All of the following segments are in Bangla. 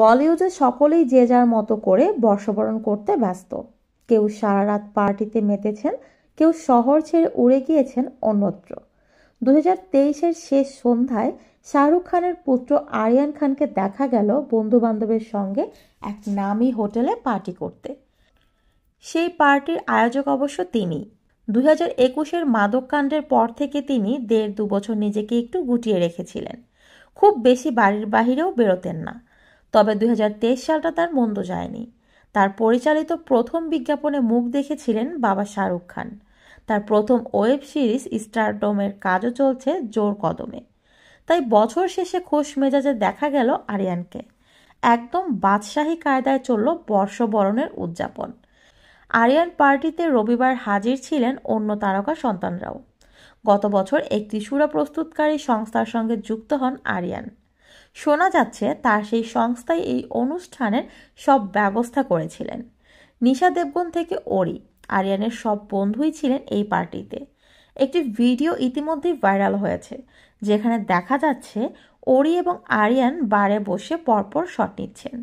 বলিউডে সকলেই যে যার মতো করে বর্ষবরণ করতে ব্যস্ত কেউ সারা রাত পার্টিতে মেতেছেন কেউ শহর ছেড়ে উড়ে গিয়েছেন অন্যত্র দু তেইশের শেষ সন্ধ্যায় শাহরুখ খানের পুত্র আরিয়ান খানকে দেখা গেল বন্ধু বান্ধবের সঙ্গে এক নামি হোটেলে পার্টি করতে সেই পার্টির আয়োজক অবশ্য তিনি দু হাজার একুশের মাদককাণ্ডের পর থেকে তিনি দেড় দু বছর নিজেকে একটু গুটিয়ে রেখেছিলেন খুব বেশি বাড়ির বাহিরেও বেরোতেন না তবে দুই সালটা তার মন্দ যায়নি তার পরিচালিত প্রথম বিজ্ঞাপনে মুখ দেখেছিলেন বাবা শাহরুখ খান তার প্রথম ওয়েব সিরিজ স্টারডমের কাজও চলছে জোর কদমে তাই বছর শেষে খোশ মেজাজে দেখা গেল আরিয়ানকে একদম বাদশাহী কায়দায় চলল বর্ষবরণের উদযাপন আরিয়ান পার্টিতে রবিবার হাজির ছিলেন অন্য তারকা সন্তানরাও গত বছর একটি সুরা প্রস্তুতকারী সংস্থার সঙ্গে যুক্ত হন আরিয়ান শোনা যাচ্ছে তার সেই সংস্থায় এই অনুষ্ঠানের সব ব্যবস্থা করেছিলেন নিশা দেবগন থেকে ওরি আরিয়ানের সব বন্ধুই ছিলেন এই পার্টিতে একটি ভিডিও ইতিমধ্যেই ভাইরাল হয়েছে যেখানে দেখা যাচ্ছে ওরি এবং আরিয়ান বারে বসে পরপর শট নিচ্ছেন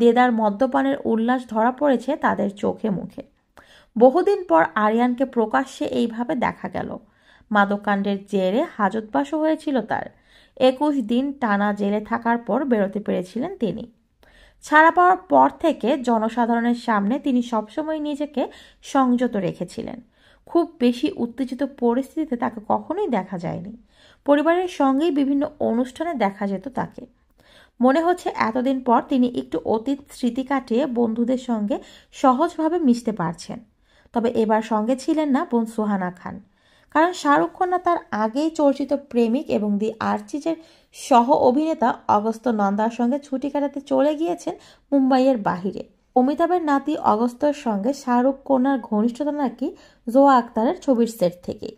দেদার মদ্যপানের উল্লাস ধরা পড়েছে তাদের চোখে মুখে বহুদিন পর আরিয়ানকে প্রকাশ্যে এইভাবে দেখা গেল মাদকাণ্ডের জেরে হাজতবাসও হয়েছিল তার একুশ দিন টানা জেলে থাকার পর বেরোতে পেরেছিলেন তিনি ছাড়া পাওয়ার পর থেকে জনসাধারণের সামনে তিনি সবসময় নিজেকে সংযত রেখেছিলেন খুব বেশি উত্তেজিত পরিস্থিতিতে তাকে কখনোই দেখা যায়নি পরিবারের সঙ্গেই বিভিন্ন অনুষ্ঠানে দেখা যেত তাকে মনে হচ্ছে এতদিন পর তিনি একটু অতীত স্মৃতি কাটিয়ে বন্ধুদের সঙ্গে সহজভাবে মিশতে পারছেন তবে এবার সঙ্গে ছিলেন না বোন সোহানা খান কারণ শাহরুখ খান্না তার আগেই চর্চিত প্রেমিক এবং দি আর্চিজের সহ অভিনেতা অগস্ত নন্দার সঙ্গে ছুটি কাটাতে চলে গিয়েছেন মুম্বাইয়ের বাহিরে অমিতাভের নাতি অগস্তর সঙ্গে শাহরুখ কন্যার ঘনিষ্ঠতা নাকি জোয়া আক্তারের ছবির সেট থেকেই